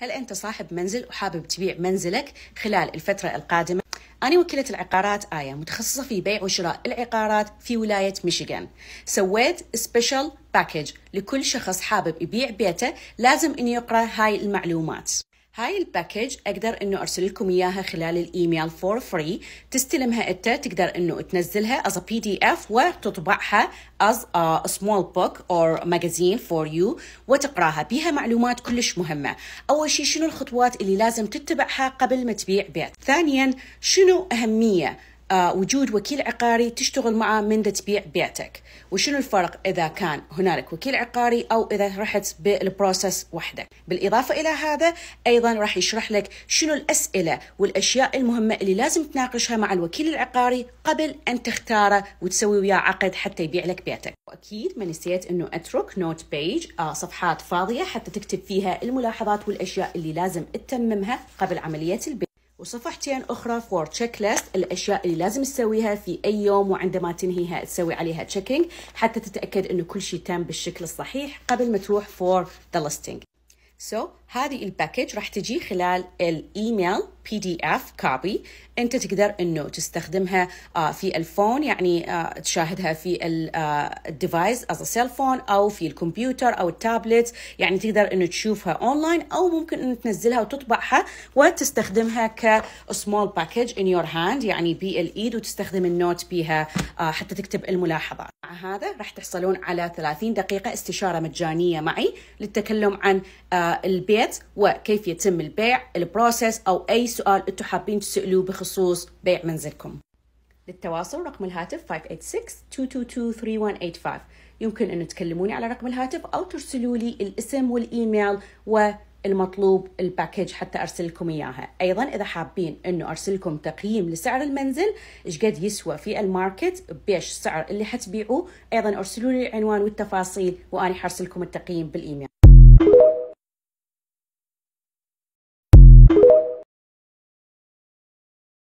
هل أنت صاحب منزل وحابب تبيع منزلك خلال الفترة القادمة؟ أنا وكيلة العقارات آية متخصصة في بيع وشراء العقارات في ولاية ميشيغان سويت سبيشال باكج لكل شخص حابب يبيع بيته لازم أن يقرأ هاي المعلومات هاي الباكج اقدر انه ارسل لكم اياها خلال الايميل فور فري تستلمها انت تقدر انه تنزلها از بي دي اف وتطبعها از ا سمول بوك اور ماجازين فور يو وتقراها بها معلومات كلش مهمه اول شيء شنو الخطوات اللي لازم تتبعها قبل ما تبيع بيت ثانيا شنو اهميه آه، وجود وكيل عقاري تشتغل معه من تبيع بيعتك وشنو الفرق إذا كان هنالك وكيل عقاري أو إذا رحت بالبروسس وحدك بالإضافة إلى هذا أيضا راح يشرح لك شنو الأسئلة والأشياء المهمة اللي لازم تناقشها مع الوكيل العقاري قبل أن تختاره وتسوي وياه عقد حتى يبيع لك بيتك وأكيد ما نسيت أنه أترك نوت بيج آه، صفحات فاضية حتى تكتب فيها الملاحظات والأشياء اللي لازم تتممها قبل عملية البيع وصفحتين أخرى فور تشيك ليست الأشياء اللي لازم تسويها في أي يوم وعندما تنهيها تسوي عليها تشيكينج حتى تتأكد إنه كل شيء تم بالشكل الصحيح قبل ما تروح فور ذا ليستنج. So هذه الباكج راح تجي خلال الإيميل بي دي اف كوبي انت تقدر انه تستخدمها آه، في الفون يعني آه، تشاهدها في الديفايس از سيل فون او في الكمبيوتر او التابلت يعني تقدر انه تشوفها اونلاين او ممكن انه تنزلها وتطبعها وتستخدمها كسمول باكج ان يور هاند يعني بالايد وتستخدم النوت بيها آه، حتى تكتب الملاحظات مع هذا راح تحصلون على 30 دقيقه استشاره مجانيه معي للتكلم عن البيت وكيف يتم البيع البروسيس او اي سؤال انتم حابين تسالوه بخصوص بيع منزلكم للتواصل رقم الهاتف 586-222-3185 يمكن أن تكلموني على رقم الهاتف أو ترسلوا لي الاسم والإيميل والمطلوب الباكج حتى أرسل لكم إياها أيضا إذا حابين أنه أرسل لكم تقييم لسعر المنزل إيش قد يسوى في الماركت بيش السعر اللي حتبيعوه أيضا أرسلوا لي العنوان والتفاصيل وأنا حرسل لكم التقييم بالإيميل